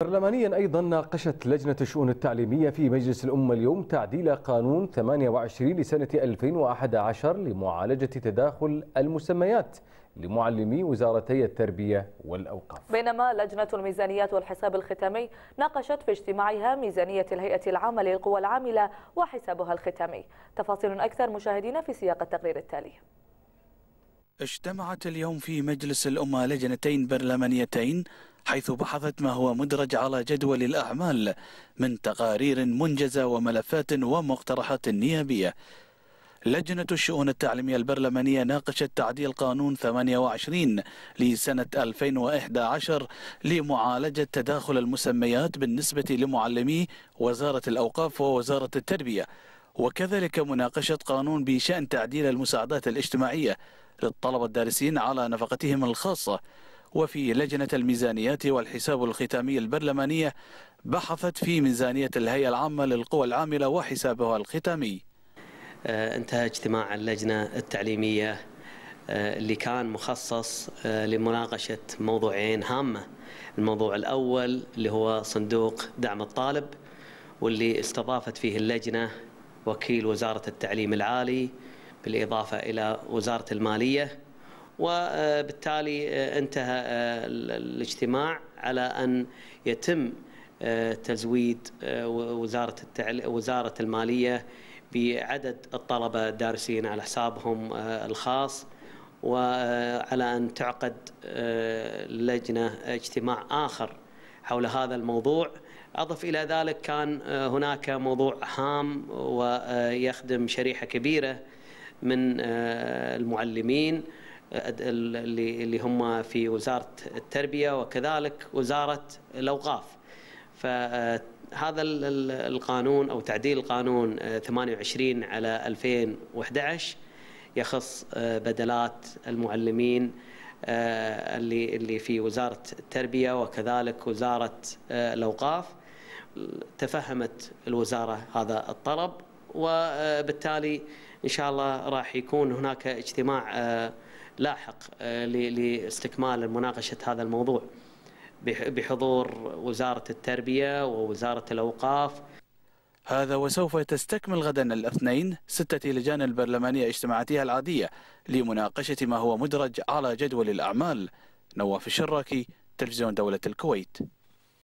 برلمانيا ايضا ناقشت لجنه الشؤون التعليميه في مجلس الامه اليوم تعديل قانون 28 لسنه 2011 لمعالجه تداخل المسميات لمعلمي وزارتي التربيه والاوقاف. بينما لجنه الميزانيات والحساب الختامي ناقشت في اجتماعها ميزانيه الهيئه العامه للقوى العامله وحسابها الختامي. تفاصيل اكثر مشاهدينا في سياق التقرير التالي. اجتمعت اليوم في مجلس الأمة لجنتين برلمانيتين حيث بحثت ما هو مدرج على جدول الأعمال من تقارير منجزة وملفات ومقترحات نيابية لجنة الشؤون التعليمية البرلمانية ناقشت تعديل قانون 28 لسنة 2011 لمعالجة تداخل المسميات بالنسبة لمعلمي وزارة الأوقاف ووزارة التربية وكذلك مناقشة قانون بشأن تعديل المساعدات الاجتماعية للطلبة الدارسين على نفقتهم الخاصة وفي لجنة الميزانيات والحساب الختامي البرلمانية بحثت في ميزانية الهيئة العامة للقوى العاملة وحسابها الختامي آه، انتهى اجتماع اللجنة التعليمية آه، اللي كان مخصص آه، لمناقشة موضوعين هامة الموضوع الأول اللي هو صندوق دعم الطالب واللي استضافت فيه اللجنة وكيل وزارة التعليم العالي بالإضافة إلى وزارة المالية وبالتالي آه، انتهى آه، الاجتماع على أن يتم آه، تزويد وزارة وزارة المالية بعدد الطلبة الدارسين على حسابهم الخاص وعلى أن تعقد اللجنة اجتماع آخر حول هذا الموضوع أضف إلى ذلك كان هناك موضوع هام ويخدم شريحة كبيرة من آه، المعلمين آه، اللي هم في وزارة التربية وكذلك وزارة الأوقاف فهذا آه، القانون أو تعديل القانون 28 على 2011 يخص بدلات المعلمين اللي اللي في وزاره التربيه وكذلك وزاره الاوقاف تفهمت الوزاره هذا الطلب وبالتالي ان شاء الله راح يكون هناك اجتماع آه، لاحق آه، لاستكمال مناقشه هذا الموضوع بحضور وزاره التربيه ووزاره الاوقاف هذا وسوف تستكمل غدا الاثنين ستة لجان البرلمانية اجتماعاتها العادية لمناقشة ما هو مدرج على جدول الأعمال نواف الشراكي تلفزيون دولة الكويت